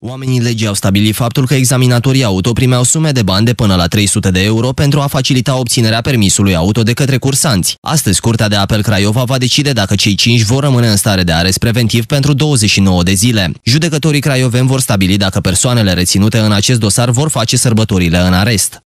Oamenii legii au stabilit faptul că examinatorii auto primeau sume de bani de până la 300 de euro pentru a facilita obținerea permisului auto de către cursanți. Astăzi, Curtea de Apel Craiova va decide dacă cei 5 vor rămâne în stare de arest preventiv pentru 29 de zile. Judecătorii craioveni vor stabili dacă persoanele reținute în acest dosar vor face sărbătorile în arest.